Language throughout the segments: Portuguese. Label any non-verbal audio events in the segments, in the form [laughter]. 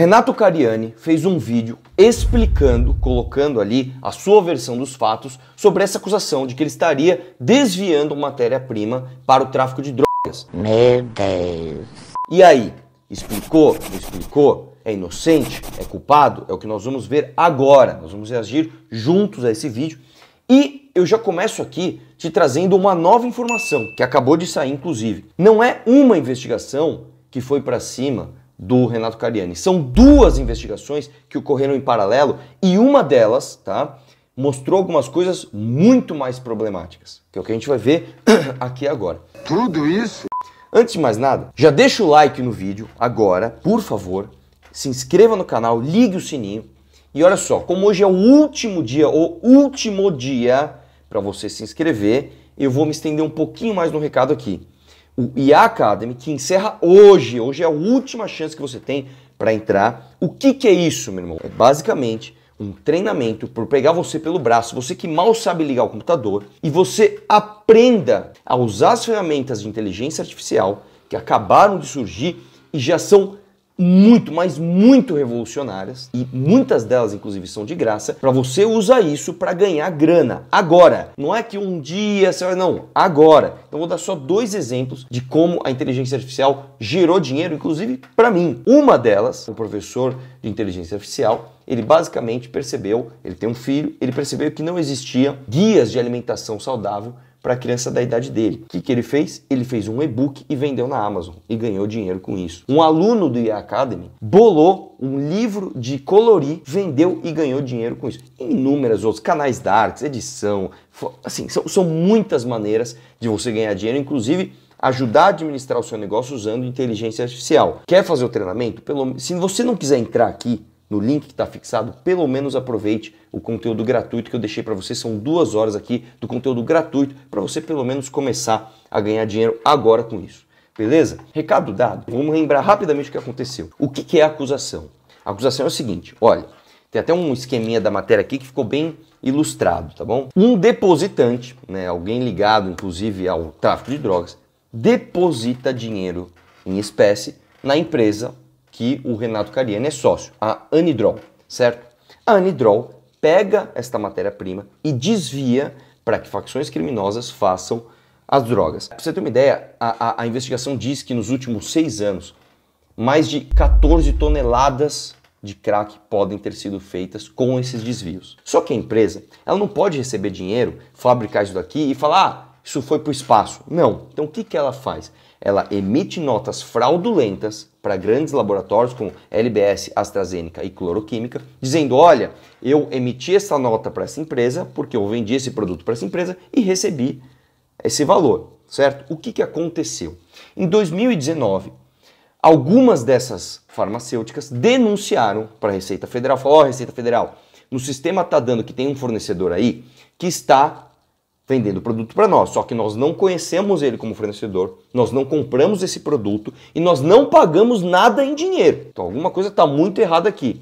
Renato Cariani fez um vídeo explicando, colocando ali a sua versão dos fatos sobre essa acusação de que ele estaria desviando matéria-prima para o tráfico de drogas. Meu Deus. E aí, explicou, não explicou, é inocente, é culpado, é o que nós vamos ver agora. Nós vamos reagir juntos a esse vídeo e eu já começo aqui te trazendo uma nova informação que acabou de sair inclusive. Não é uma investigação que foi para cima do Renato Cariani. São duas investigações que ocorreram em paralelo e uma delas, tá, mostrou algumas coisas muito mais problemáticas, que é o que a gente vai ver [clears throat] aqui agora. Tudo isso? Antes de mais nada, já deixa o like no vídeo agora, por favor, se inscreva no canal, ligue o sininho e olha só, como hoje é o último dia, o último dia para você se inscrever, eu vou me estender um pouquinho mais no recado aqui o IA Academy, que encerra hoje. Hoje é a última chance que você tem para entrar. O que, que é isso, meu irmão? É basicamente um treinamento por pegar você pelo braço, você que mal sabe ligar o computador, e você aprenda a usar as ferramentas de inteligência artificial que acabaram de surgir e já são muito, mas muito revolucionárias e muitas delas inclusive são de graça para você usar isso para ganhar grana agora. Não é que um dia você vai não, agora. Então vou dar só dois exemplos de como a inteligência artificial gerou dinheiro inclusive para mim. Uma delas, o professor de inteligência artificial, ele basicamente percebeu, ele tem um filho, ele percebeu que não existia guias de alimentação saudável para a criança da idade dele. O que, que ele fez? Ele fez um e-book e vendeu na Amazon e ganhou dinheiro com isso. Um aluno do IA Academy bolou um livro de colorir, vendeu e ganhou dinheiro com isso. Inúmeras outros canais darks, edição, assim, são, são muitas maneiras de você ganhar dinheiro, inclusive ajudar a administrar o seu negócio usando inteligência artificial. Quer fazer o treinamento? Pelo, se você não quiser entrar aqui no link que está fixado, pelo menos aproveite o conteúdo gratuito que eu deixei para você. São duas horas aqui do conteúdo gratuito para você, pelo menos, começar a ganhar dinheiro agora com isso. Beleza? Recado dado. Vamos lembrar rapidamente o que aconteceu. O que, que é acusação? A acusação é o seguinte: olha, tem até um esqueminha da matéria aqui que ficou bem ilustrado, tá bom? Um depositante, né, alguém ligado inclusive ao tráfico de drogas, deposita dinheiro em espécie na empresa que o Renato Cariani é sócio, a Anidrol, certo? A Anidrol pega esta matéria-prima e desvia para que facções criminosas façam as drogas. Para você ter uma ideia, a, a, a, investigação diz que nos últimos seis anos, mais de 14 toneladas de crack podem ter sido feitas com esses desvios. Só que a empresa, ela não pode receber dinheiro, fabricar isso daqui e falar, ah, isso foi para o espaço. Não. Então o que, que ela faz? ela emite notas fraudulentas para grandes laboratórios como LBS, AstraZeneca e Cloroquímica, dizendo: olha, eu emiti essa nota para essa empresa porque eu vendi esse produto para essa empresa e recebi esse valor, certo? O que, que aconteceu? Em 2019, algumas dessas farmacêuticas denunciaram para a Receita Federal: ó, oh, Receita Federal, no sistema está dando que tem um fornecedor aí que está vendendo produto para nós, só que nós não conhecemos ele como fornecedor, nós não compramos esse produto e nós não pagamos nada em dinheiro. Então alguma coisa está muito errada aqui.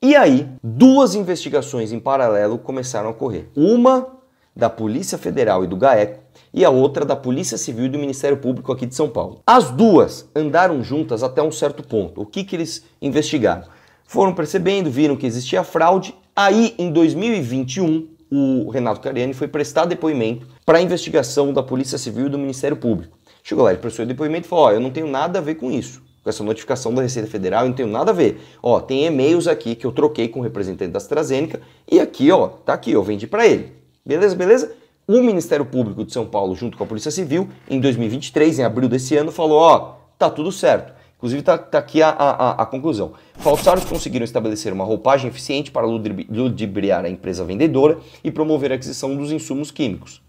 E aí, duas investigações em paralelo começaram a ocorrer. Uma da Polícia Federal e do GAECO e a outra da Polícia Civil e do Ministério Público aqui de São Paulo. As duas andaram juntas até um certo ponto. O que, que eles investigaram? Foram percebendo, viram que existia fraude. Aí, em 2021, o Renato Cariani foi prestar depoimento para a investigação da Polícia Civil e do Ministério Público. Chegou lá, ele prestou depoimento e falou: Ó, eu não tenho nada a ver com isso, com essa notificação da Receita Federal, eu não tenho nada a ver. Ó, tem e-mails aqui que eu troquei com o representante da AstraZeneca e aqui, ó, tá aqui, eu vendi para ele. Beleza, beleza? O Ministério Público de São Paulo, junto com a Polícia Civil, em 2023, em abril desse ano, falou: Ó, tá tudo certo. Inclusive, está tá aqui a, a, a, conclusão. Falsários conseguiram estabelecer uma roupagem eficiente para ludibriar a empresa vendedora e promover a aquisição dos insumos químicos.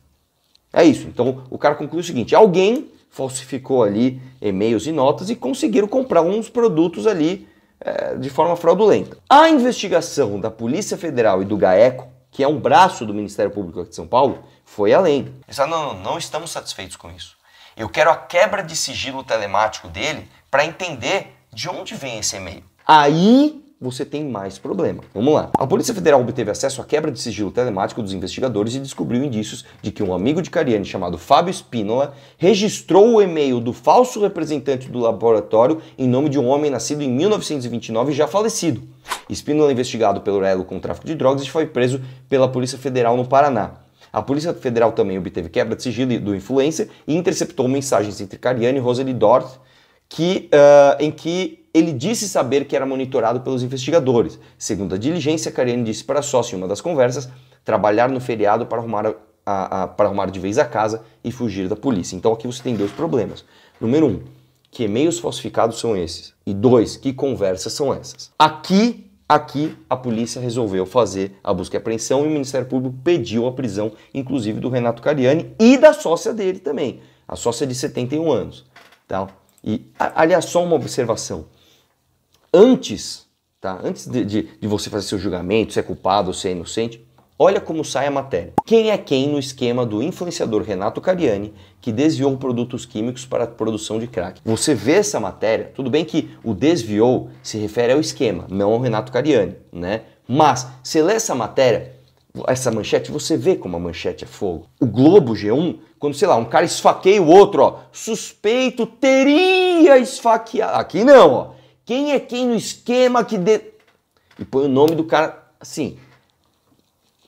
É isso. Então, o cara conclui o seguinte: alguém falsificou ali e-mails e notas e conseguiram comprar uns produtos ali é, de forma fraudulenta. A investigação da Polícia Federal e do GAECO, que é um braço do Ministério Público aqui de São Paulo, foi além. Eles não, não, não estamos satisfeitos com isso. Eu quero a quebra de sigilo telemático dele para entender de onde vem esse e-mail. Aí você tem mais problema. Vamos lá. A Polícia Federal obteve acesso à quebra de sigilo telemático dos investigadores e descobriu indícios de que um amigo de Cariani chamado Fábio Spínola registrou o e-mail do falso representante do laboratório em nome de um homem nascido em 1929 e já falecido. Spínola, investigado pelo elo com tráfico de drogas, foi preso pela Polícia Federal no Paraná. A Polícia Federal também obteve quebra de sigilo do influencer e interceptou mensagens entre Cariani e Roseli Dorth, que, uh, em que ele disse saber que era monitorado pelos investigadores. Segundo a diligência, Cariani disse para a sócia em uma das conversas trabalhar no feriado para arrumar, a, a, a, para arrumar de vez a casa e fugir da polícia. Então aqui você tem dois problemas. Número um, que e-mails falsificados são esses? E dois, que conversas são essas? Aqui Aqui, a polícia resolveu fazer a busca e apreensão e o Ministério Público pediu a prisão, inclusive do Renato Cariani e da sócia dele também, a sócia é de 71 anos. Então, e, aliás, só uma observação. Antes, tá? Antes de, de, de você fazer seu julgamento, se é culpado ou se é inocente, Olha como sai a matéria. Quem é quem no esquema do influenciador Renato Cariani, que desviou produtos químicos para a produção de crack? Você vê essa matéria, tudo bem que o desviou se refere ao esquema, não ao Renato Cariani, né? Mas você lê essa matéria, essa manchete, você vê como a manchete é fogo. O Globo G1 quando, sei lá, um cara esfaqueia o outro, ó, suspeito teria esfaqueado. Aqui não, ó. Quem é quem no esquema que de... E põe o nome do cara assim.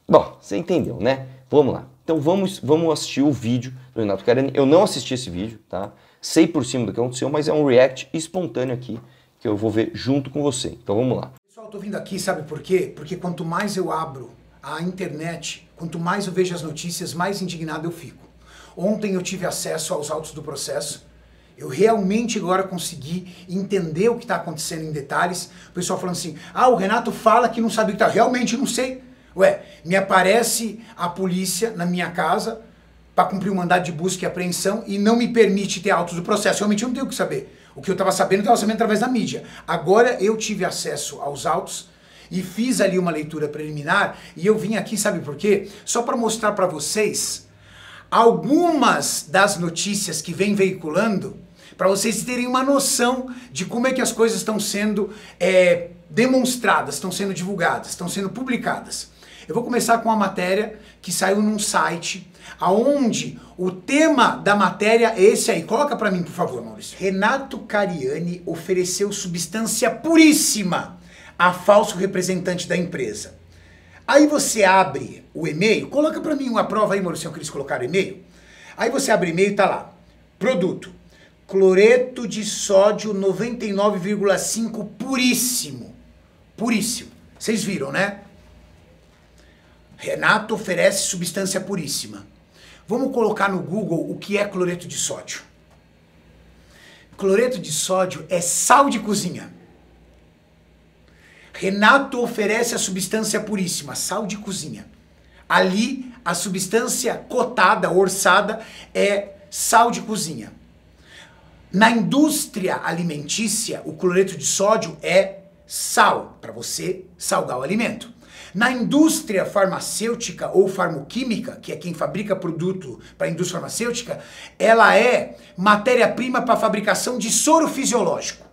Bom, você entendeu, né? Vamos lá. Então vamos, vamos assistir o vídeo do Renato Carani. Eu não assisti esse vídeo, tá? Sei por cima do que aconteceu, mas é um react espontâneo aqui que eu vou ver junto com você. Então vamos lá. Pessoal, tô vindo aqui, sabe por quê? Porque quanto mais eu abro a internet, quanto mais eu vejo as notícias, mais indignado eu fico. Ontem eu tive acesso aos autos do processo. Eu realmente agora consegui entender o que está acontecendo em detalhes. O pessoal falando assim: ah, o Renato fala que não sabe o que está. Realmente não sei. Ué, me aparece a polícia na minha casa para cumprir o um mandado de busca e apreensão e não me permite ter autos do processo. Realmente eu não tenho o que saber. O que eu estava sabendo, eu estava sabendo através da mídia. Agora eu tive acesso aos autos e fiz ali uma leitura preliminar e eu vim aqui, sabe por quê? Só para mostrar para vocês algumas das notícias que vem veiculando, para vocês terem uma noção de como é que as coisas estão sendo é, demonstradas, estão sendo divulgadas, estão sendo publicadas. Eu vou começar com uma matéria que saiu num site aonde o tema da matéria é esse aí. Coloca para mim, por favor, Maurício. Renato Cariani ofereceu substância puríssima a falso representante da empresa. Aí você abre o e-mail, coloca para mim uma prova aí, Maurício que colocar o e-mail. Aí você abre e-mail e tá lá. Produto. Cloreto de sódio 99,5 puríssimo. Puríssimo. Vocês viram, né? Renato oferece substância puríssima. Vamos colocar no Google o que é cloreto de sódio. Cloreto de sódio é sal de cozinha. Renato oferece a substância puríssima, sal de cozinha. Ali, a substância cotada, orçada, é sal de cozinha. Na indústria alimentícia, o cloreto de sódio é sal, para você salgar o alimento. Na indústria farmacêutica ou farmoquímica, que é quem fabrica produto para a indústria farmacêutica, ela é matéria-prima para fabricação de soro fisiológico.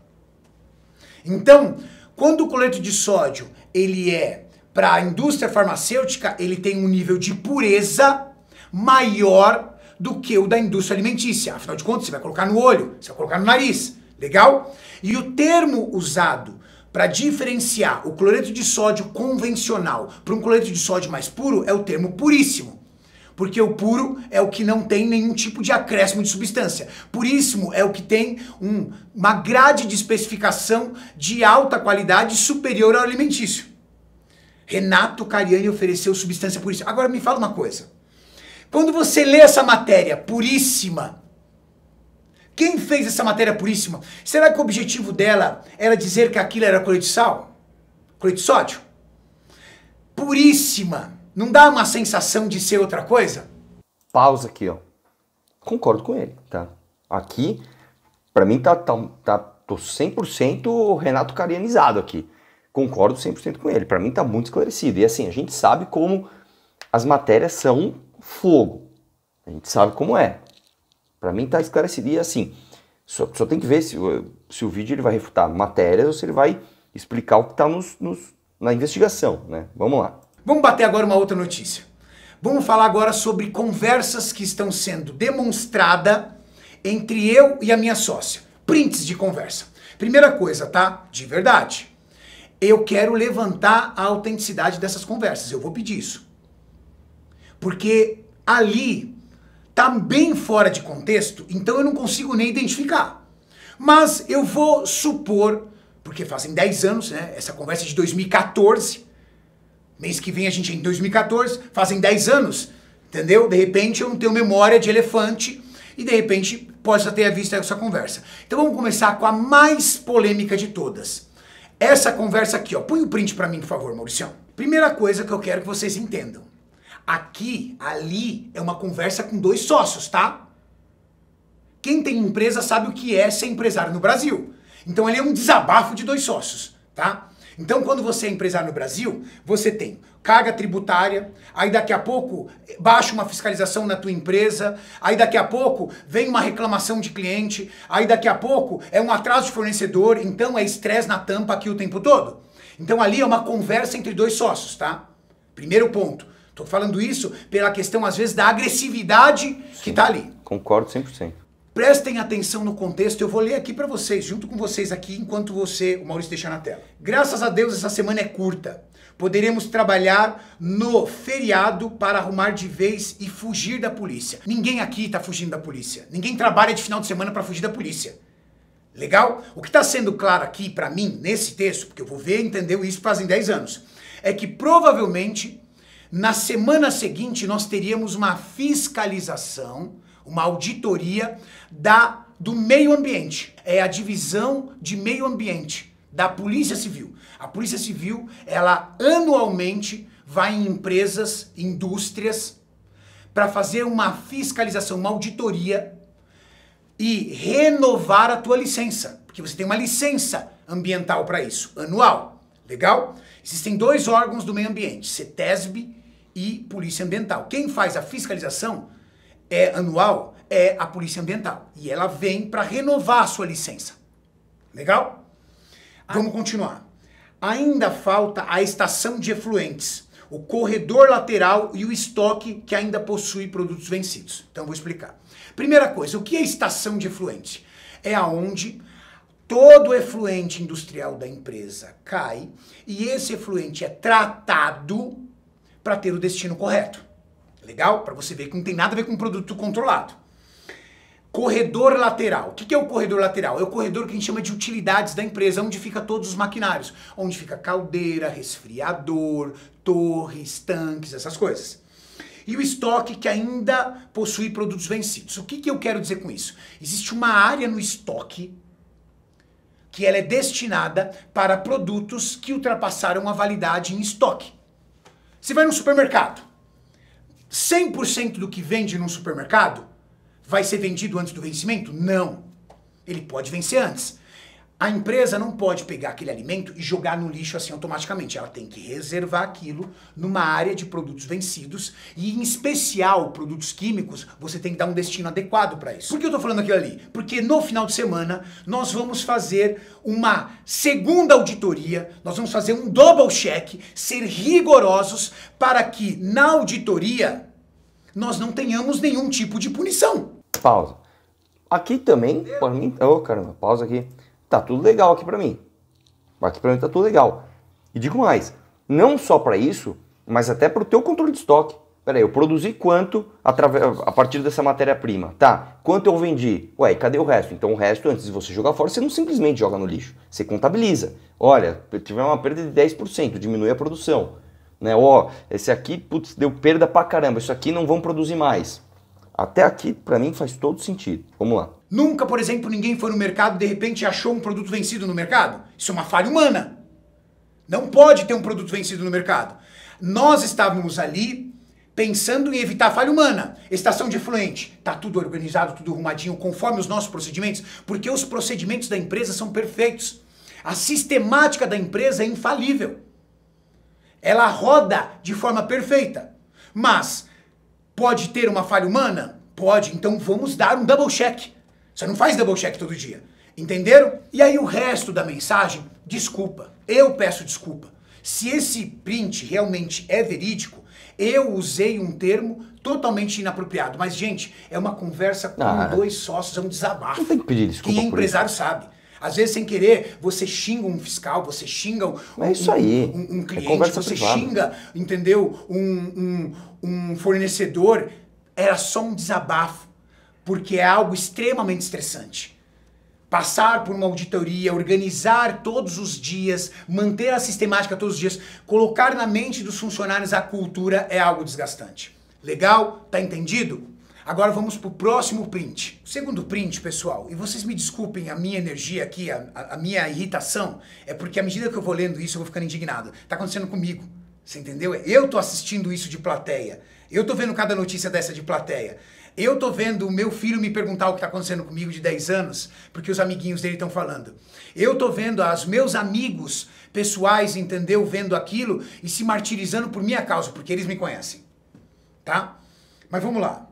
Então, quando o cloreto de sódio, ele é para a indústria farmacêutica, ele tem um nível de pureza maior do que o da indústria alimentícia. Afinal de contas, você vai colocar no olho, você vai colocar no nariz, legal? E o termo usado para diferenciar o cloreto de sódio convencional para um cloreto de sódio mais puro é o termo puríssimo. Porque o puro é o que não tem nenhum tipo de acréscimo de substância. Puríssimo é o que tem um, uma grade de especificação de alta qualidade superior ao alimentício. Renato Cariani ofereceu substância puríssima. Agora me fala uma coisa. Quando você lê essa matéria puríssima, quem fez essa matéria puríssima? Será que o objetivo dela era dizer que aquilo era cloreto de sal? Cloreto de sódio? Puríssima. Não dá uma sensação de ser outra coisa? Pausa aqui, ó. Concordo com ele, tá? Aqui, para mim, tá, tá, tá, tô 100% Renato Carianizado aqui. Concordo 100% com ele. Para mim, tá muito esclarecido. E assim, a gente sabe como as matérias são fogo. A gente sabe como é. Para mim, tá esclarecido. E assim, só, só tem que ver se, se o vídeo ele vai refutar matérias ou se ele vai explicar o que está nos, nos, na investigação, né? Vamos lá. Vamos bater agora uma outra notícia. Vamos falar agora sobre conversas que estão sendo demonstrada entre eu e a minha sócia. Prints de conversa. Primeira coisa, tá? De verdade. Eu quero levantar a autenticidade dessas conversas. Eu vou pedir isso. Porque ali tá bem fora de contexto, então eu não consigo nem identificar. Mas eu vou supor, porque fazem 10 anos, né? Essa conversa é de 2014 Mês que vem a gente, em 2014, fazem 10 anos, entendeu? De repente eu não tenho memória de elefante e de repente possa ter visto essa conversa. Então vamos começar com a mais polêmica de todas. Essa conversa aqui, ó. Põe o um print para mim, por favor, Maurício. Primeira coisa que eu quero que vocês entendam. Aqui, ali, é uma conversa com dois sócios, tá? Quem tem empresa sabe o que é ser empresário no Brasil. Então ele é um desabafo de dois sócios, tá? Então, quando você é empresário no Brasil, você tem carga tributária, aí daqui a pouco eh, baixa uma fiscalização na tua empresa, aí daqui a pouco vem uma reclamação de cliente, aí daqui a pouco é um atraso de fornecedor, então é estresse na tampa aqui o tempo todo. Então ali é uma conversa entre dois sócios, tá? Primeiro ponto. Tô falando isso pela questão às vezes da agressividade Sim, que tá ali. Concordo 100%. Prestem atenção no contexto, eu vou ler aqui para vocês, junto com vocês aqui, enquanto você, o Maurício deixa na tela. Graças a Deus essa semana é curta. Poderemos trabalhar no feriado para arrumar de vez e fugir da polícia. Ninguém aqui está fugindo da polícia. Ninguém trabalha de final de semana para fugir da polícia. Legal? O que está sendo claro aqui para mim, nesse texto, porque eu vou ver e isso fazem 10 anos, é que provavelmente na semana seguinte nós teríamos uma fiscalização uma auditoria da do meio ambiente. É a divisão de meio ambiente da Polícia Civil. A Polícia Civil, ela anualmente vai em empresas, indústrias para fazer uma fiscalização, uma auditoria e renovar a tua licença, porque você tem uma licença ambiental para isso, anual. Legal? Existem dois órgãos do meio ambiente, CETESB e Polícia Ambiental. Quem faz a fiscalização é anual é a Polícia Ambiental. E ela vem para renovar a sua licença. Legal? Ah. Vamos continuar. Ainda falta a estação de efluentes, o corredor lateral e o estoque que ainda possui produtos vencidos. Então vou explicar. Primeira coisa, o que é estação de efluente? É aonde todo efluente industrial da empresa cai e esse efluente é tratado para ter o destino correto. Legal? Para você ver que não tem nada a ver com produto controlado. Corredor lateral. O que é o corredor lateral? É o corredor que a gente chama de utilidades da empresa, onde fica todos os maquinários, onde fica caldeira, resfriador, torres, tanques, essas coisas. E o estoque que ainda possui produtos vencidos. O que, que eu quero dizer com isso? Existe uma área no estoque que ela é destinada para produtos que ultrapassaram a validade em estoque. Você vai no supermercado, 100% do que vende num supermercado vai ser vendido antes do vencimento? Não. Ele pode vencer antes. A empresa não pode pegar aquele alimento e jogar no lixo assim automaticamente. Ela tem que reservar aquilo numa área de produtos vencidos e, em especial, produtos químicos, você tem que dar um destino adequado para isso. Por que eu estou falando aquilo ali? Porque no final de semana nós vamos fazer uma segunda auditoria, nós vamos fazer um double check, ser rigorosos para que na auditoria nós não tenhamos nenhum tipo de punição. Pausa. Aqui também, por mim. Ô, oh, caramba, pausa aqui tá tudo legal aqui para mim. Aqui para mim tá tudo legal. E digo mais, não só para isso, mas até para o teu controle de estoque. Peraí, eu produzi quanto a partir dessa matéria-prima? Tá, quanto eu vendi? Ué, cadê o resto? Então o resto, antes de você jogar fora, você não simplesmente joga no lixo. Você contabiliza. Olha, tiver uma perda de 10%, diminui a produção. Né? Ó, esse aqui, putz, deu perda pra caramba, isso aqui não vão produzir mais. Até aqui, para mim, faz todo sentido. Vamos lá. Nunca, por exemplo, ninguém foi no mercado e de repente achou um produto vencido no mercado? Isso é uma falha humana. Não pode ter um produto vencido no mercado. Nós estávamos ali pensando em evitar falha humana. Estação de fluente, está tudo organizado, tudo arrumadinho, conforme os nossos procedimentos, porque os procedimentos da empresa são perfeitos. A sistemática da empresa é infalível. Ela roda de forma perfeita. Mas Pode ter uma falha humana? Pode, então vamos dar um double check. Você não faz double check todo dia. Entenderam? E aí o resto da mensagem, desculpa. Eu peço desculpa. Se esse print realmente é verídico, eu usei um termo totalmente inapropriado. Mas, gente, é uma conversa com ah, dois sócios, é um desabafo. Não tem que pedir desculpa. Quem é empresário isso. sabe. Às vezes, sem querer, você xinga um fiscal, você xinga um, é isso aí. um, um, um é cliente, é você privada. xinga, entendeu? Um, um, um fornecedor. Era só um desabafo, porque é algo extremamente estressante passar por uma auditoria, organizar todos os dias, manter a sistemática todos os dias, colocar na mente dos funcionários a cultura é algo desgastante. Legal? Tá entendido? Agora vamos para o próximo print. segundo print, pessoal, e vocês me desculpem a minha energia aqui, a, a, minha irritação, é porque à medida que eu vou lendo isso, eu vou ficando indignado. Tá acontecendo comigo. Você entendeu? Eu tô assistindo isso de plateia. Eu tô vendo cada notícia dessa de plateia. Eu tô vendo o meu filho me perguntar o que tá acontecendo comigo de 10 anos, porque os amiguinhos dele estão falando. Eu tô vendo os meus amigos pessoais, entendeu? Vendo aquilo e se martirizando por minha causa, porque eles me conhecem. Tá? Mas vamos lá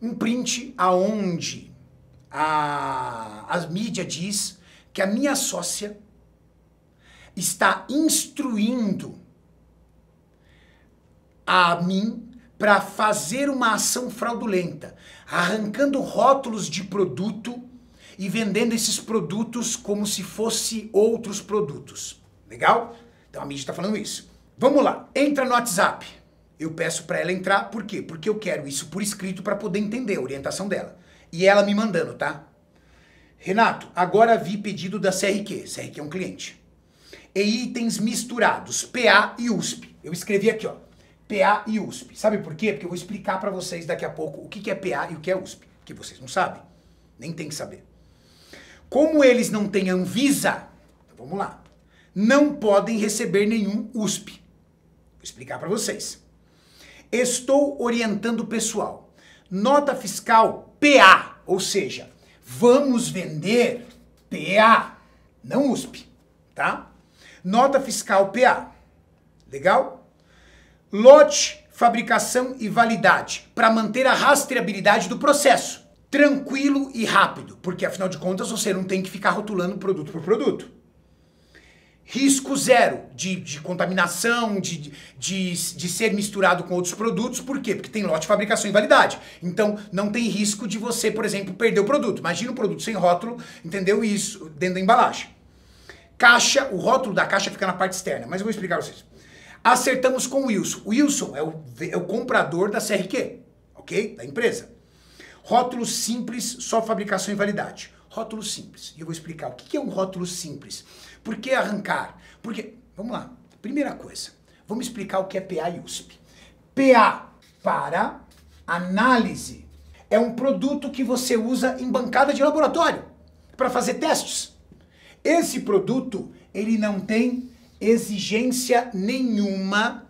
um print aonde a, a mídia diz que a minha sócia está instruindo a mim para fazer uma ação fraudulenta, arrancando rótulos de produto e vendendo esses produtos como se fosse outros produtos. Legal? Então a mídia está falando isso. Vamos lá, entra no WhatsApp. Eu peço para ela entrar, por quê? Porque eu quero isso por escrito para poder entender a orientação dela. E ela me mandando, tá? Renato, agora vi pedido da CRQ. CRQ é um cliente. E itens misturados, PA e USP. Eu escrevi aqui, ó. PA e USP. Sabe por quê? Porque eu vou explicar para vocês daqui a pouco o que é PA e o que é USP, que vocês não sabem. Nem tem que saber. Como eles não têm Anvisa, então vamos lá, não podem receber nenhum USP. Vou explicar para vocês. Estou orientando o pessoal. Nota fiscal PA, ou seja, vamos vender PA, não USP, tá? Nota fiscal PA. Legal? Lote, fabricação e validade, para manter a rastreabilidade do processo. Tranquilo e rápido, porque afinal de contas você não tem que ficar rotulando produto por produto risco zero de, de contaminação, de, de, de ser misturado com outros produtos. Por quê? Porque tem lote de fabricação e validade. Então, não tem risco de você, por exemplo, perder o produto. Imagina um produto sem rótulo, entendeu isso, dentro da embalagem. Caixa, o rótulo da caixa fica na parte externa, mas eu vou explicar para vocês. Acertamos com o Wilson. O Wilson é o, é o comprador da CRQ, ok? Da empresa. Rótulo simples, só fabricação e validade. Rótulo simples. E eu vou explicar o que é um rótulo simples. Por que arrancar? Porque, vamos lá, primeira coisa, vamos explicar o que é PA e USP. PA para análise é um produto que você usa em bancada de laboratório para fazer testes. Esse produto, ele não tem exigência nenhuma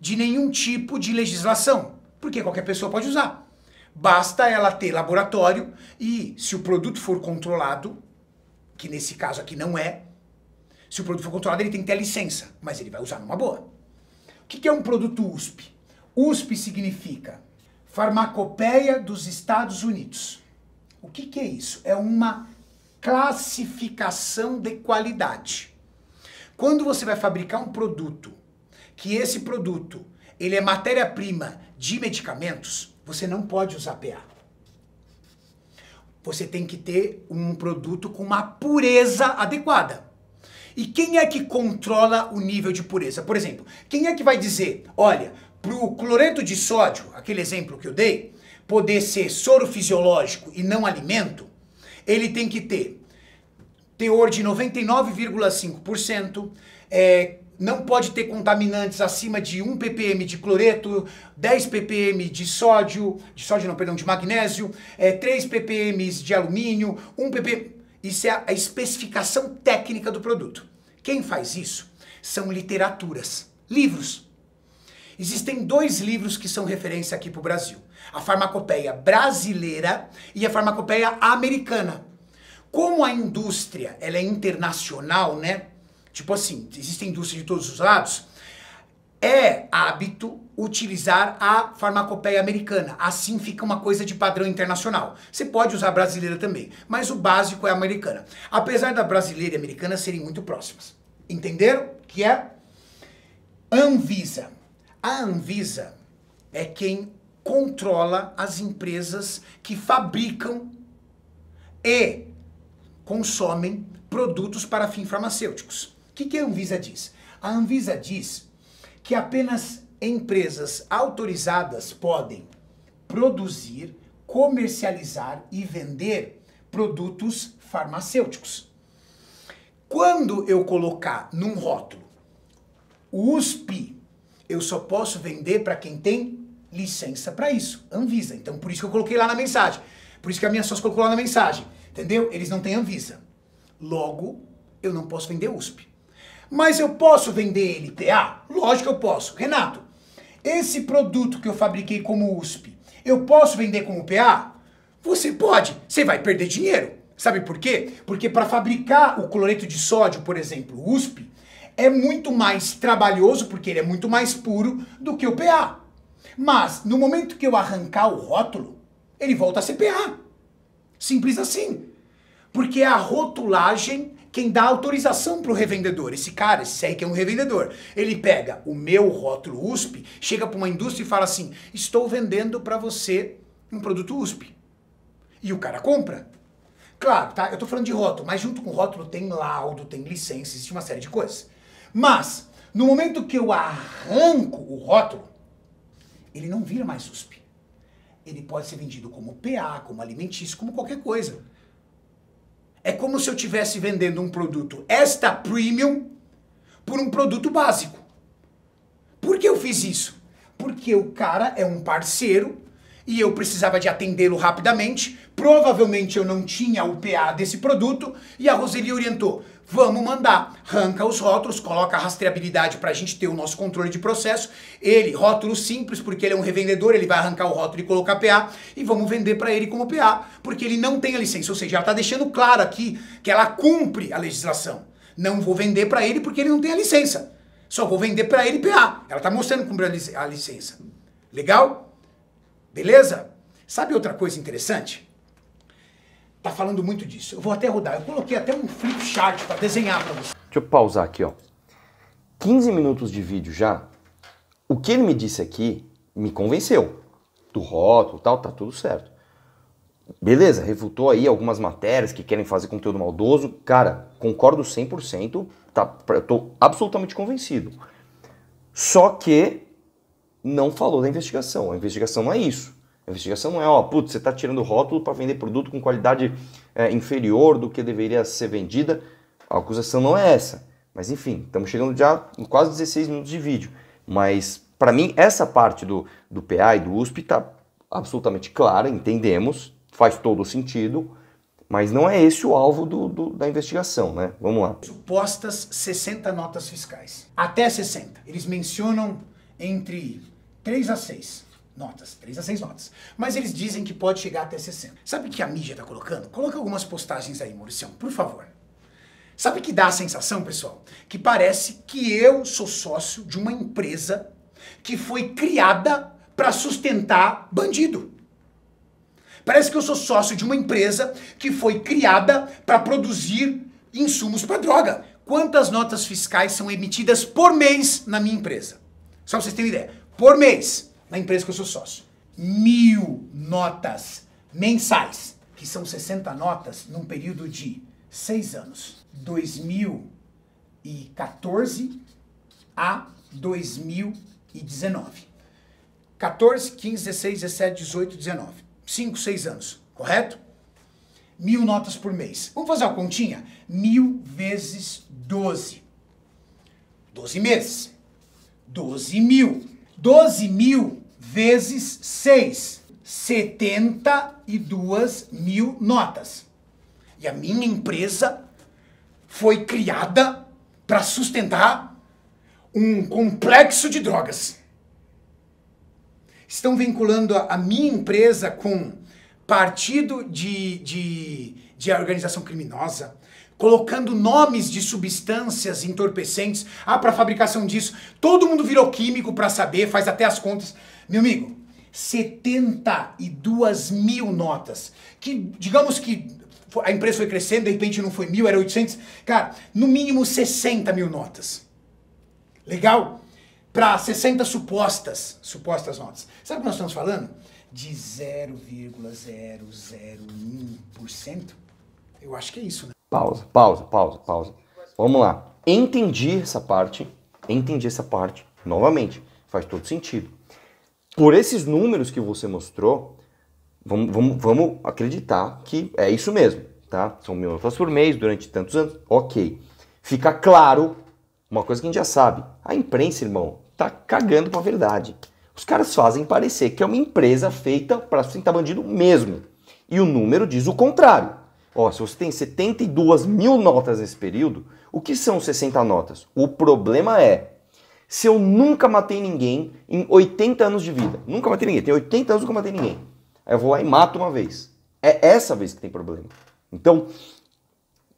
de nenhum tipo de legislação, porque qualquer pessoa pode usar. Basta ela ter laboratório e, se o produto for controlado, que nesse caso aqui não é, se o produto for controlado, ele tem que ter a licença, mas ele vai usar numa boa. O que é um produto USP? USP significa Farmacopeia dos Estados Unidos. O que, que é isso? É uma classificação de qualidade. Quando você vai fabricar um produto, que esse produto ele é matéria-prima de medicamentos, você não pode usar PA. Você tem que ter um produto com uma pureza adequada. E quem é que controla o nível de pureza? Por exemplo, quem é que vai dizer, olha, para o cloreto de sódio, aquele exemplo que eu dei, poder ser soro fisiológico e não alimento, ele tem que ter teor de 99,5%, é, não pode ter contaminantes acima de 1 ppm de cloreto, 10 ppm de sódio, de sódio não, perdão, de magnésio, é, 3 ppm de alumínio, 1 ppm isso é a especificação técnica do produto. Quem faz isso são literaturas, livros. Existem dois livros que são referência aqui para o Brasil: a farmacopeia brasileira e a farmacopeia americana. Como a indústria ela é internacional, né? Tipo assim, existe indústria de todos os lados é hábito utilizar a farmacopeia americana. Assim fica uma coisa de padrão internacional. Você pode usar a brasileira também, mas o básico é a americana. Apesar da brasileira e americana serem muito próximas. Entenderam? Que é Anvisa. A Anvisa é quem controla as empresas que fabricam e consomem produtos para fins farmacêuticos. O que, que a Anvisa diz? A Anvisa diz que apenas empresas autorizadas podem produzir, comercializar e vender produtos farmacêuticos. Quando eu colocar num rótulo USP, eu só posso vender para quem tem licença para isso, Anvisa. Então por isso que eu coloquei lá na mensagem. Por isso que a minha sócia colocou lá na mensagem, entendeu? Eles não têm Anvisa. Logo, eu não posso vender USP. Mas eu posso vender LTA? Lógico que eu posso. Renato, esse produto que eu fabriquei como USP, eu posso vender como PA? Você pode. Você vai perder dinheiro. Sabe por quê? Porque para fabricar o cloreto de sódio, por exemplo, USP, é muito mais trabalhoso, porque ele é muito mais puro do que o PA. Mas no momento que eu arrancar o rótulo, ele volta a ser PA. Simples assim. Porque a rotulagem quem dá autorização para o revendedor. Esse cara, esse aí que é um revendedor, ele pega o meu rótulo USP, chega para uma indústria e fala assim: estou vendendo para você um produto USP. E o cara compra. Claro, tá? Eu estou falando de rótulo, mas junto com rótulo tem laudo, tem licença, existe uma série de coisas. Mas, no momento que eu arranco o rótulo, ele não vira mais USP. Ele pode ser vendido como PA, como alimentício, como qualquer coisa. É como se eu estivesse vendendo um produto extra premium por um produto básico. Por que eu fiz isso? Porque o cara é um parceiro e eu precisava de atendê-lo rapidamente, Provavelmente eu não tinha o PA desse produto e a Roseli orientou: vamos mandar, arranca os rótulos, coloca a rastreabilidade para a gente ter o nosso controle de processo. Ele, rótulo simples, porque ele é um revendedor, ele vai arrancar o rótulo e colocar PA e vamos vender para ele como PA, porque ele não tem a licença. Ou seja, ela está deixando claro aqui que ela cumpre a legislação. Não vou vender para ele porque ele não tem a licença. Só vou vender para ele PA. Ela está mostrando cumprir a licença. Legal? Beleza? Sabe outra coisa interessante? tá falando muito disso. Eu vou até rodar. Eu coloquei até um flip chart para desenhar para você. Deixa eu pausar aqui, ó. 15 minutos de vídeo já. O que ele me disse aqui me convenceu. Do rótulo, tal, tá tudo certo. Beleza, refutou aí algumas matérias que querem fazer conteúdo maldoso. Cara, concordo 100%, tá, eu tô absolutamente convencido. Só que não falou da investigação. A investigação não é isso. A investigação não é, ó, putz, você está tirando rótulo para vender produto com qualidade é, inferior do que deveria ser vendida. A acusação não é essa. Mas enfim, estamos chegando já em quase 16 minutos de vídeo. Mas para mim, essa parte do, do PA e do USP está absolutamente clara, entendemos, faz todo sentido, mas não é esse o alvo do, do, da investigação, né? Vamos lá. Supostas 60 notas fiscais. Até 60. Eles mencionam entre 3 a 6 notas, 3 a 6 notas. Mas eles dizem que pode chegar até 60. Sabe o que a mídia está colocando? Coloca algumas postagens aí, Maurício por favor. Sabe que dá a sensação, pessoal? Que parece que eu sou sócio de uma empresa que foi criada para sustentar bandido. Parece que eu sou sócio de uma empresa que foi criada para produzir insumos para droga. Quantas notas fiscais são emitidas por mês na minha empresa? Só para vocês terem uma ideia. Por mês na empresa que eu sou sócio. Mil notas mensais, que são 60 notas num período de seis anos, 2014 a 2019. 14, 15, 16, 17, 18, 19. 5, 6 anos, correto? Mil notas por mês. Vamos fazer uma continha? Mil vezes 12. 12 meses. 12 mil. 12 mil vezes 6, 72 mil notas. E a minha empresa foi criada para sustentar um complexo de drogas. Estão vinculando a minha empresa com partido de, de, de organização criminosa, colocando nomes de substâncias entorpecentes. Ah, para fabricação disso. Todo mundo virou químico para saber, faz até as contas. Meu amigo, 72 mil notas. Que, digamos que a empresa foi crescendo, de repente não foi mil, era 800. Cara, no mínimo 60 mil notas. Legal? Para 60 supostas, supostas notas. Sabe o que nós estamos falando? De 0,001%. Eu acho que é isso, né? Pausa, pausa, pausa, pausa. Vamos lá. Entendi essa parte. Entendi essa parte. Novamente, faz todo sentido. Por esses números que você mostrou, vamos, vamos, vamos acreditar que é isso mesmo, tá? São mil notas por mês durante tantos anos, ok. Fica claro uma coisa que a gente já sabe: a imprensa, irmão, tá cagando com a verdade. Os caras fazem parecer que é uma empresa feita para sustentar bandido mesmo. E o número diz o contrário. Ó, se você tem 72 mil notas nesse período, o que são 60 notas? O problema é se eu nunca matei ninguém em 80 anos de vida? Nunca matei ninguém, Tem 80 anos que eu matei ninguém. Aí eu vou lá e mato uma vez. É essa vez que tem problema. Então,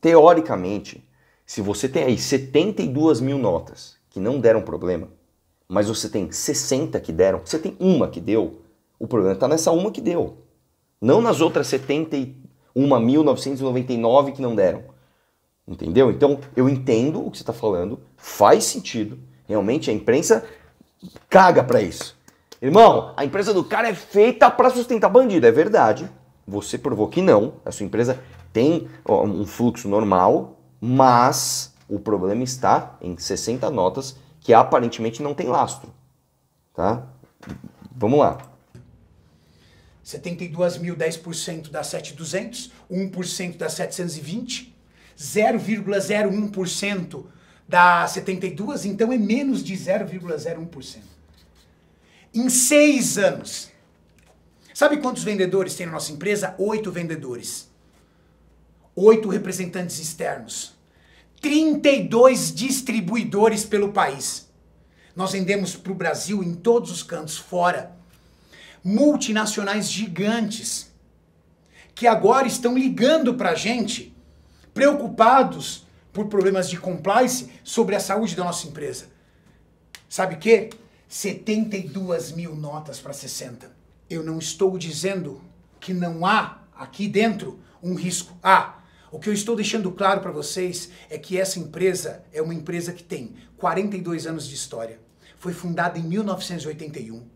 teoricamente, se você tem aí 72 mil notas que não deram problema, mas você tem 60 que deram, você tem uma que deu, o problema está nessa uma que deu. Não nas outras 71.999 que não deram. Entendeu? Então, eu entendo o que você está falando, faz sentido Realmente a imprensa caga para isso. Irmão, a empresa do cara é feita para sustentar bandido, é verdade. Você provou que não. A sua empresa tem um fluxo normal, mas o problema está em 60 notas que aparentemente não tem lastro. Tá? Vamos lá. 72 mil, 10% dá 7,200, 1% dá 720, 0,01% Dá 72, então é menos de 0,01%. Em seis anos. Sabe quantos vendedores tem na nossa empresa? Oito vendedores. Oito representantes externos. 32 distribuidores pelo país. Nós vendemos para o Brasil em todos os cantos, fora. Multinacionais gigantes que agora estão ligando para a gente, preocupados por problemas de compliance sobre a saúde da nossa empresa. Sabe o quê? 72 mil notas para 60. Eu não estou dizendo que não há aqui dentro um risco. Há. Ah, o que eu estou deixando claro para vocês é que essa empresa é uma empresa que tem 42 anos de história. Foi fundada em 1981.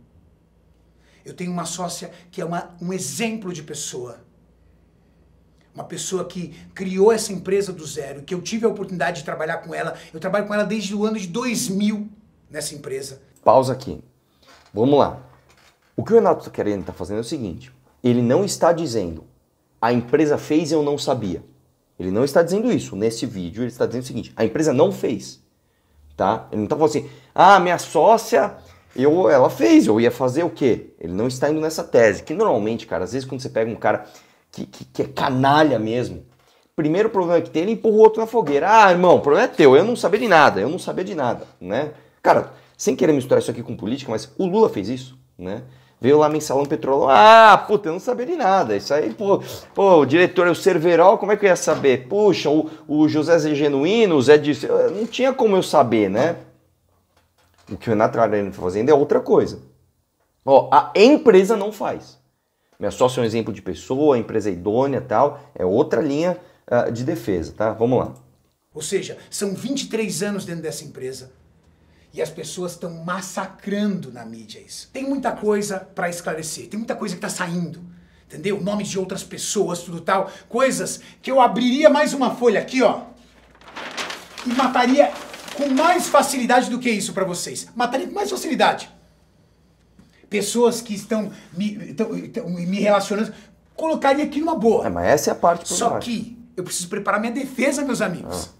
Eu tenho uma sócia que é uma, um exemplo de pessoa uma pessoa que criou essa empresa do zero, que eu tive a oportunidade de trabalhar com ela. Eu trabalho com ela desde o ano de 2000 nessa empresa. Pausa aqui. Vamos lá. O que o Renato tá querendo está fazendo é o seguinte: ele não está dizendo a empresa fez e eu não sabia. Ele não está dizendo isso. Nesse vídeo ele está dizendo o seguinte: a empresa não fez, tá? Ele não está falando assim: ah, minha sócia eu, ela fez, eu ia fazer o quê? Ele não está indo nessa tese, que normalmente, cara, às vezes quando você pega um cara que, que, que é canalha mesmo. Primeiro problema que tem, ele empurra o outro na fogueira. Ah, irmão, o problema é teu, eu não sabia de nada, eu não sabia de nada, né? Cara, sem querer misturar isso aqui com política, mas o Lula fez isso, né? Veio lá mensalão petrolão. Ah, puta, eu não sabia de nada. Isso aí, pô, pô o diretor é o Cerverol, como é que eu ia saber? Puxa, o, o José Zé Genuíno, o Zé disse. Não tinha como eu saber, né? O que o Renato Arena está fazendo é outra coisa. Ó, a empresa não faz. Meu sócio é um exemplo de pessoa, empresa é idônea tal. É outra linha uh, de defesa, tá? Vamos lá. Ou seja, são 23 anos dentro dessa empresa e as pessoas estão massacrando na mídia isso. Tem muita coisa para esclarecer, tem muita coisa que está saindo. Entendeu? Nomes de outras pessoas, tudo tal. Coisas que eu abriria mais uma folha aqui, ó. E mataria com mais facilidade do que isso para vocês. Mataria com mais facilidade pessoas que estão me, estão, estão me relacionando, colocaria aqui numa boa. É, mas essa é a parte Só que eu preciso preparar minha defesa, meus amigos. Ah.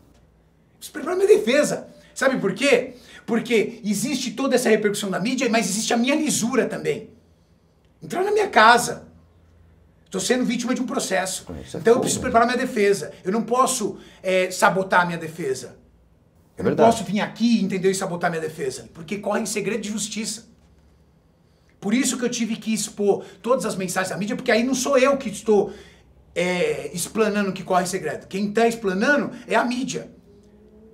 Preciso preparar minha defesa. Sabe por quê? Porque existe toda essa repercussão da mídia, mas existe a minha lisura também. Entrar na minha casa. Estou sendo vítima de um processo. É então eu preciso né? preparar minha defesa. Eu não posso é, sabotar a minha defesa. É eu não posso vir aqui, entendeu, e sabotar minha defesa. Porque corre em segredo de justiça. Por isso que eu tive que expor todas as mensagens da mídia, porque aí não sou eu que estou é, explanando que corre segredo. Quem está explanando é a mídia.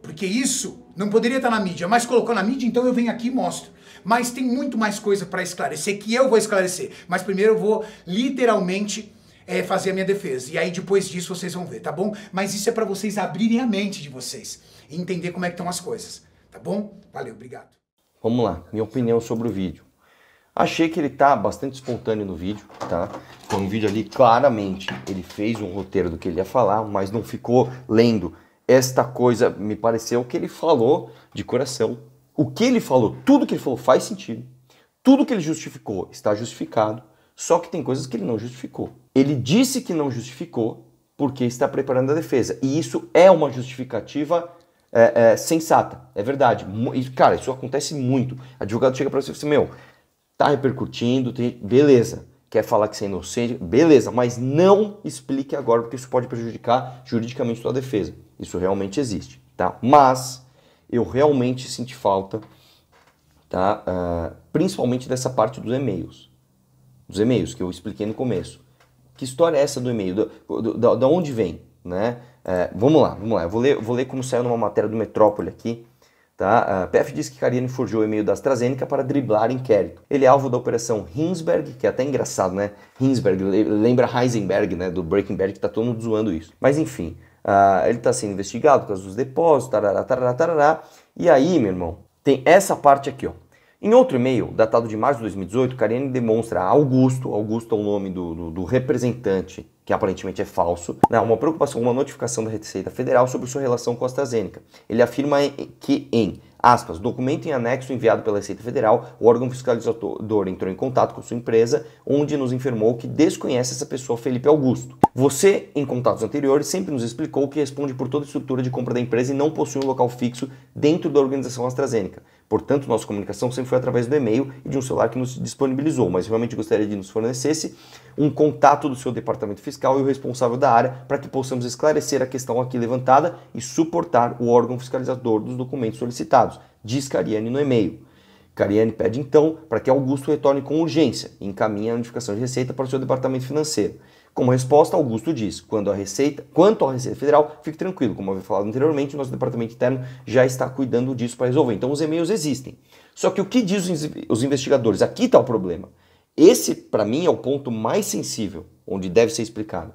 Porque isso não poderia estar tá na mídia, mas colocou na mídia, então eu venho aqui e mostro. Mas tem muito mais coisa para esclarecer que eu vou esclarecer. Mas primeiro eu vou literalmente é, fazer a minha defesa. E aí depois disso vocês vão ver, tá bom? Mas isso é para vocês abrirem a mente de vocês e entender como é que estão as coisas, tá bom? Valeu, obrigado. Vamos lá, minha opinião sobre o vídeo. Achei que ele tá bastante espontâneo no vídeo, tá? Foi um vídeo ali, claramente, ele fez um roteiro do que ele ia falar, mas não ficou lendo. Esta coisa me pareceu que ele falou de coração. O que ele falou, tudo que ele falou faz sentido. Tudo que ele justificou está justificado, só que tem coisas que ele não justificou. Ele disse que não justificou porque está preparando a defesa. E isso é uma justificativa é, é, sensata, é verdade. Cara, isso acontece muito. Advogado chega para você e fala assim, meu, tá repercutindo, tem... beleza. Quer falar que você é inocente, beleza, mas não explique agora, porque isso pode prejudicar juridicamente sua defesa. Isso realmente existe, tá? Mas eu realmente senti falta, tá? Uh, principalmente dessa parte dos e-mails. Dos e-mails que eu expliquei no começo. Que história é essa do e-mail? Do, do, da, onde vem, né? Uh, vamos lá, vamos lá. Eu vou ler, vou ler como saiu numa matéria do Metrópole aqui, Tá? A PF diz que Karine forjou o e-mail da AstraZeneca para driblar inquérito. Ele é alvo da operação Hinsberg, que é até engraçado, né? Hinsberg, lembra Heisenberg, né? Do Breaking Bad, que tá todo mundo zoando isso. Mas enfim, uh, ele está sendo investigado por causa dos depósitos, tarará, tarará, tarará. E aí, meu irmão, tem essa parte aqui, ó. Em outro e-mail, datado de março de 2018, Karine demonstra a Augusto, Augusto é o nome do, do, do representante, que aparentemente é falso, né, uma preocupação, uma notificação da Receita Federal sobre sua relação com a AstraZeneca. Ele afirma que em Aspas, documento em anexo enviado pela Receita Federal, o órgão fiscalizador entrou em contato com sua empresa, onde nos informou que desconhece essa pessoa, Felipe Augusto. Você, em contatos anteriores, sempre nos explicou que responde por toda a estrutura de compra da empresa e não possui um local fixo dentro da organização AstraZeneca. Portanto, nossa comunicação sempre foi através do e-mail e de um celular que nos disponibilizou, mas realmente gostaria de nos fornecesse um contato do seu departamento fiscal e o responsável da área para que possamos esclarecer a questão aqui levantada e suportar o órgão fiscalizador dos documentos solicitados diz Cariani no e-mail. Cariani pede então para que Augusto retorne com urgência e encaminhe a notificação de receita para o seu departamento financeiro. Como resposta, Augusto diz: quando a receita, quanto à Receita Federal, fique tranquilo, como havia falado anteriormente, nosso departamento interno já está cuidando disso para resolver. Então os e-mails existem. Só que o que diz os investigadores? Aqui está o problema. Esse, para mim, é o ponto mais sensível, onde deve ser explicado.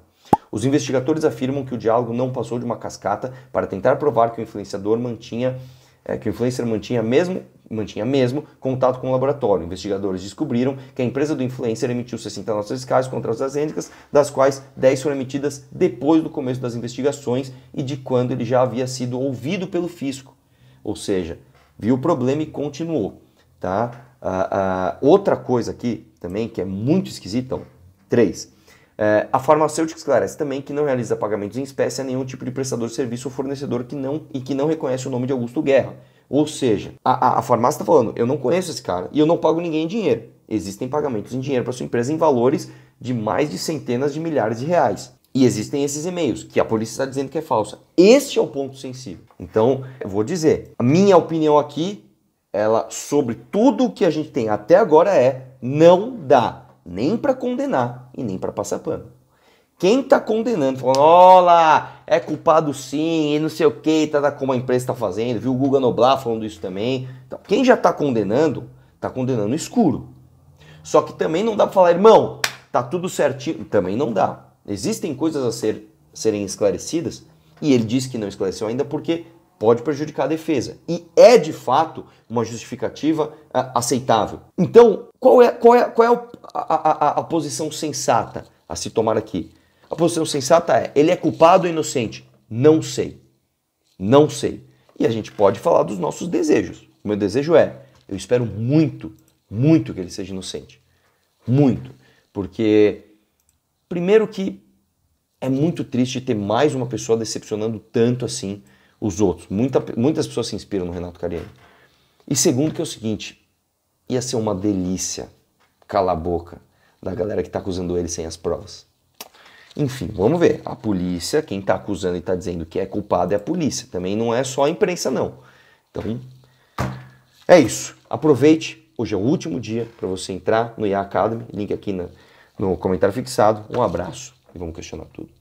Os investigadores afirmam que o diálogo não passou de uma cascata para tentar provar que o influenciador mantinha é, que o influencer mantinha mesmo mantinha mesmo contato com o laboratório. Investigadores descobriram que a empresa do influencer emitiu 60 notas fiscais contra as AstraZeneca, das quais 10 foram emitidas depois do começo das investigações e de quando ele já havia sido ouvido pelo fisco. Ou seja, viu o problema e continuou. Tá? Ah, ah, outra coisa aqui também que é muito esquisita, 3. É, a farmacêutica esclarece também que não realiza pagamentos em espécie a nenhum tipo de prestador de serviço ou fornecedor que não, e que não reconhece o nome de Augusto Guerra. Ou seja, a, a, a farmácia está falando, eu não conheço esse cara e eu não pago ninguém em dinheiro. Existem pagamentos em dinheiro para sua empresa em valores de mais de centenas de milhares de reais. E existem esses e-mails que a polícia está dizendo que é falsa. Este é o ponto sensível. Então, eu vou dizer, a minha opinião aqui, ela sobre tudo o que a gente tem até agora é não dá nem para condenar e nem para passar pano. Quem está condenando, falando, olá, é culpado sim, e não sei o que, tá, tá como a empresa está fazendo, viu o Guga Noblar falando isso também. Então, quem já está condenando, está condenando escuro. Só que também não dá para falar, irmão, tá tudo certinho. Também não dá. Existem coisas a ser, serem esclarecidas, e ele disse que não esclareceu ainda porque pode prejudicar a defesa. E é de fato uma justificativa é, aceitável. Então, qual é, qual é, qual é a, a, a posição sensata a se tomar aqui? A posição sensata é: ele é culpado ou inocente? Não sei. Não sei. E a gente pode falar dos nossos desejos. O meu desejo é: eu espero muito, muito que ele seja inocente. Muito. Porque, primeiro, que é muito triste ter mais uma pessoa decepcionando tanto assim os outros. Muita, muitas pessoas se inspiram no Renato Cariani. E segundo que é o seguinte, ia ser uma delícia calar a boca da galera que está acusando ele sem as provas. Enfim, vamos ver. A polícia, quem está acusando e está dizendo que é culpado é a polícia. Também não é só a imprensa, não. Então, é isso. Aproveite. Hoje é o último dia para você entrar no IA Academy. Link aqui na, no comentário fixado. Um abraço e vamos questionar tudo.